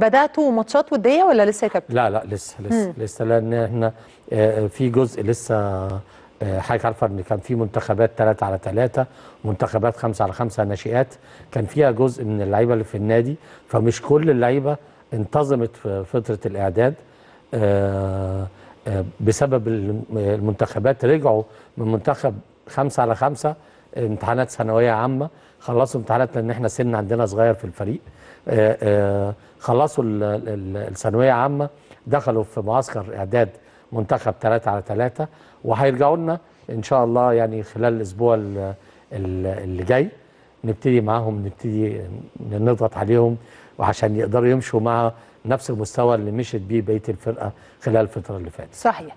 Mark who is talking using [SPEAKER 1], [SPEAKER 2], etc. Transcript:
[SPEAKER 1] بداتوا ماتشات وديه ولا لسه يا كابتن
[SPEAKER 2] لا لا لسه لسه مم. لسه لان احنا آه، آه، في جزء لسه آه، حضرتك عارفه ان كان في منتخبات 3 على 3 منتخبات 5 على 5 ناشئات كان فيها جزء من اللعيبه اللي في النادي فمش كل اللعيبه انتظمت في فتره الاعداد بسبب المنتخبات رجعوا من منتخب 5 على 5 امتحانات ثانويه عامه خلصوا امتحانات لان احنا سن عندنا صغير في الفريق خلصوا الثانويه عامه دخلوا في معسكر اعداد منتخب 3 على 3 وهيرجعوا لنا ان شاء الله يعني خلال الاسبوع اللي جاي نبتدي معاهم نبتدي نضغط عليهم وعشان يقدروا يمشوا مع نفس المستوى اللي مشت بيه بقيه الفرقه خلال الفتره اللي فاتت.
[SPEAKER 3] صحيح.